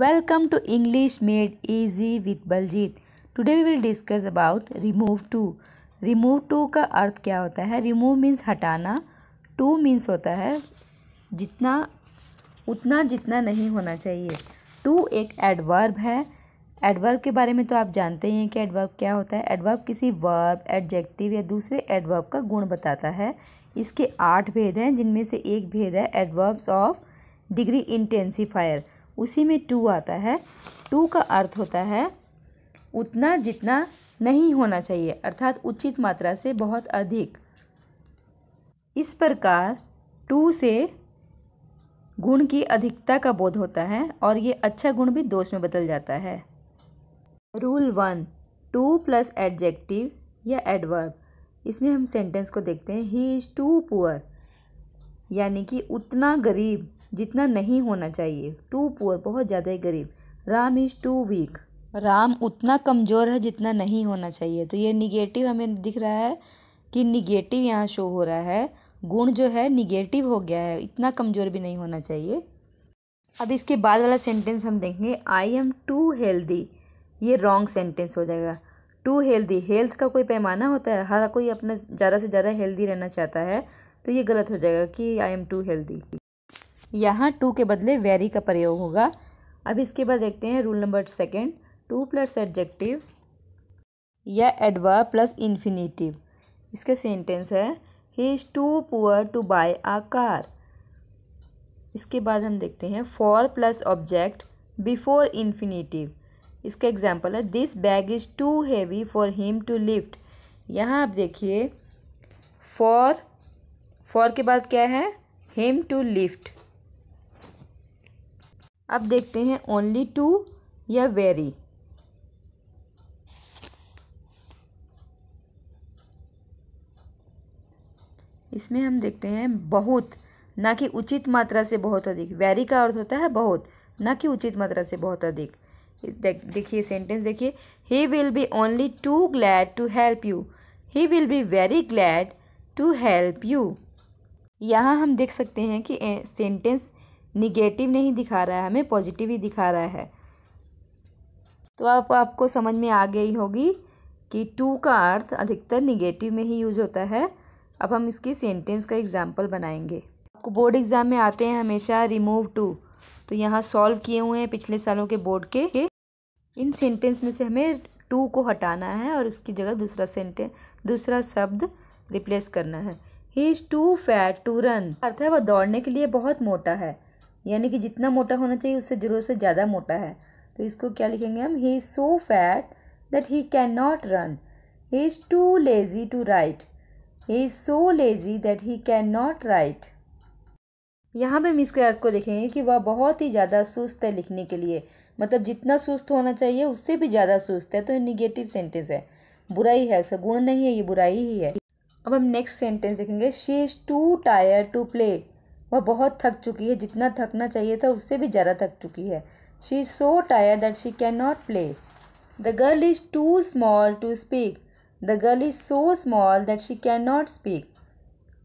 Welcome to English made easy with Baljeet Today we will discuss about remove too remove too का अर्थ क्या होता है रिमूव मीन्स हटाना टू मीन्स होता है जितना उतना जितना नहीं होना चाहिए टू एक एडवर्ब है एडवर्ब के बारे में तो आप जानते ही हैं कि एडवर्ब क्या होता है एडवर्ब किसी वर्ब एडजेक्टिव या दूसरे एडवर्ब का गुण बताता है इसके आठ भेद हैं जिनमें से एक भेद है एडवर्ब्स ऑफ डिग्री इंटेंसीफायर उसी में टू आता है टू का अर्थ होता है उतना जितना नहीं होना चाहिए अर्थात उचित मात्रा से बहुत अधिक इस प्रकार टू से गुण की अधिकता का बोध होता है और ये अच्छा गुण भी दोष में बदल जाता है rule one too plus adjective या एडवर्ब इसमें हम सेंटेंस को देखते हैं ही इज़ टू पुअर यानी कि उतना गरीब जितना नहीं होना चाहिए टू पुअर बहुत ज़्यादा ही गरीब Ram is too weak Ram उतना कमज़ोर है जितना नहीं होना चाहिए तो ये निगेटिव हमें दिख रहा है कि निगेटिव यहाँ शो हो रहा है गुण जो है निगेटिव हो गया है इतना कमज़ोर भी नहीं होना चाहिए अब इसके बाद वाला सेंटेंस हम देखेंगे आई एम टू हेल्दी ये रॉन्ग सेंटेंस हो जाएगा टू हेल्दी हेल्थ का कोई पैमाना होता है हर कोई अपना ज़्यादा से ज़्यादा हेल्दी रहना चाहता है तो ये गलत हो जाएगा कि आई एम टू हेल्दी यहाँ टू के बदले वेरी का प्रयोग होगा अब इसके बाद देखते हैं rule number second too plus adjective या एडवा प्लस इन्फिनेटिव इसका सेंटेंस है he is too poor to buy a car इसके बाद हम देखते हैं for plus object before infinitive इसका एग्जाम्पल है this bag is too heavy for him to lift यहाँ आप देखिए फॉर फॉर के बाद क्या है हिम टू लिफ्ट अब देखते हैं ओनली टू या वेरी इसमें हम देखते हैं बहुत ना कि उचित मात्रा से बहुत अधिक वेरी का अर्थ होता है बहुत ना कि उचित मात्रा से बहुत अधिक देखिए सेंटेंस देखिए he will be only too glad to help you he will be very glad to help you यहाँ हम देख सकते हैं कि सेंटेंस निगेटिव नहीं दिखा रहा है हमें पॉजिटिव ही दिखा रहा है तो आप आपको समझ में आ गई होगी कि टू का अर्थ अधिकतर निगेटिव में ही यूज होता है अब हम इसके सेंटेंस का एग्जाम्पल बनाएंगे आपको बोर्ड एग्ज़ाम में आते हैं हमेशा रिमूव टू तो यहाँ सॉल्व किए हुए हैं पिछले सालों के बोर्ड के, के इन सेंटेंस में से हमें टू को हटाना है और उसकी जगह दूसरा सेंटेंस दूसरा शब्द रिप्लेस करना है he is too fat to run अर्थ है वह दौड़ने के लिए बहुत मोटा है यानी कि जितना मोटा होना चाहिए उससे ज़रूरत से ज़्यादा मोटा है तो इसको क्या लिखेंगे हम he is so fat that he can not run he is too lazy to write he is so lazy that he can not write यहाँ पे मिस के अर्थ को देखेंगे कि वह बहुत ही ज़्यादा सुस्त है लिखने के लिए मतलब जितना सुस्त होना चाहिए उससे भी ज़्यादा सुस्त है तो ये निगेटिव सेंटेंस है बुराई है उसका गुण नहीं है ये बुराई ही है अब हम नेक्स्ट सेंटेंस देखेंगे she is too tire to play वह बहुत थक चुकी है जितना थकना चाहिए था उससे भी ज़्यादा थक चुकी है she is so tire that she can not play the girl is too small to speak the girl is so small that she can not speak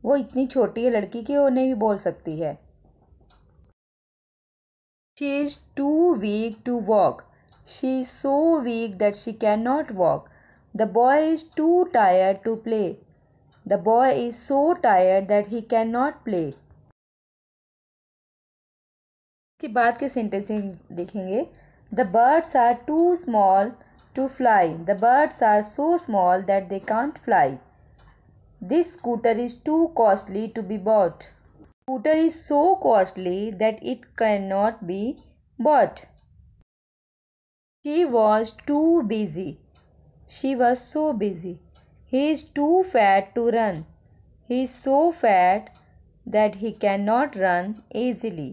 वो इतनी छोटी है लड़की कि वो नहीं भी बोल सकती है she is too weak to walk she is so weak that she can not walk the boy is too tire to play The boy is so tired that he cannot play. की बात के sentences देखेंगे the birds are too small to fly the birds are so small that they can't fly this scooter is too costly to be bought scooter is so costly that it cannot be bought. She was too busy. She was so busy. He is too fat to run. He is so fat that he cannot run easily.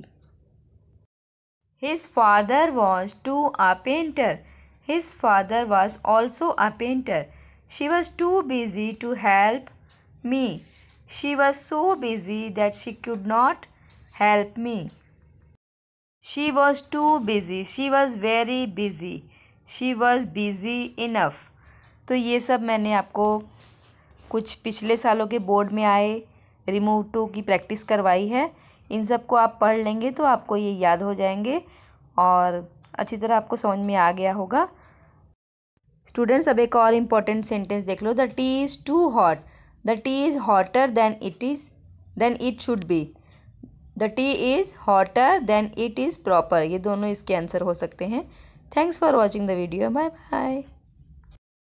His father was too a painter. His father was also a painter. She was too busy to help me. She was so busy that she could not help me. She was too busy. She was very busy. She was busy enough. तो ये सब मैंने आपको कुछ पिछले सालों के board में आए रिमूव टू की प्रैक्टिस करवाई है इन सब को आप पढ़ लेंगे तो आपको ये याद हो जाएंगे और अच्छी तरह आपको समझ में आ गया होगा स्टूडेंट्स अब एक और इम्पॉर्टेंट सेंटेंस देख लो the tea is too hot the tea is hotter than it is than it should be the tea is hotter than it is proper ये दोनों इसके आंसर हो सकते हैं thanks for watching the video bye bye